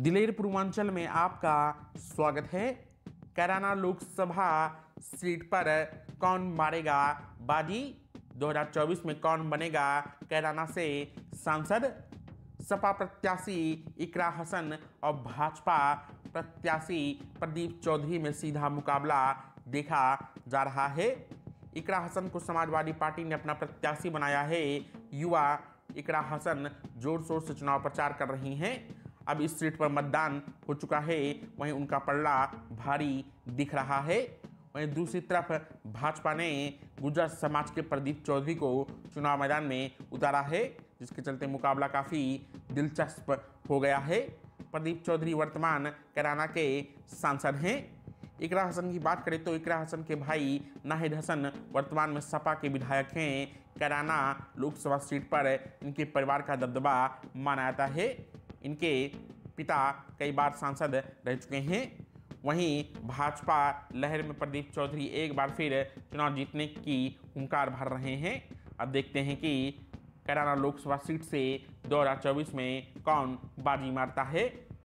दिलेर पूर्वांचल में आपका स्वागत है कैराना लोकसभा सीट पर कौन मारेगा बाजी 2024 में कौन बनेगा कैराना से सांसद सपा प्रत्याशी इकरा हसन और भाजपा प्रत्याशी प्रदीप चौधरी में सीधा मुकाबला देखा जा रहा है इकरा हसन को समाजवादी पार्टी ने अपना प्रत्याशी बनाया है युवा इकरा हसन जोर शोर से चुनाव प्रचार कर रही हैं अब इस सीट पर मतदान हो चुका है वहीं उनका पल्ला भारी दिख रहा है वहीं दूसरी तरफ भाजपा ने गुजरात समाज के प्रदीप चौधरी को चुनाव मैदान में उतारा है जिसके चलते मुकाबला काफ़ी दिलचस्प हो गया है प्रदीप चौधरी वर्तमान कराना के सांसद हैं इकरा हसन की बात करें तो इकरा हसन के भाई नाहिद हसन वर्तमान में सपा के विधायक हैं कराना लोकसभा सीट पर इनके परिवार का दबदबा माना जाता है इनके पिता कई बार सांसद रह चुके हैं वहीं भाजपा लहर में प्रदीप चौधरी एक बार फिर चुनाव जीतने की हुंकार भर रहे हैं अब देखते हैं कि कराना लोकसभा सीट से दो में कौन बाजी मारता है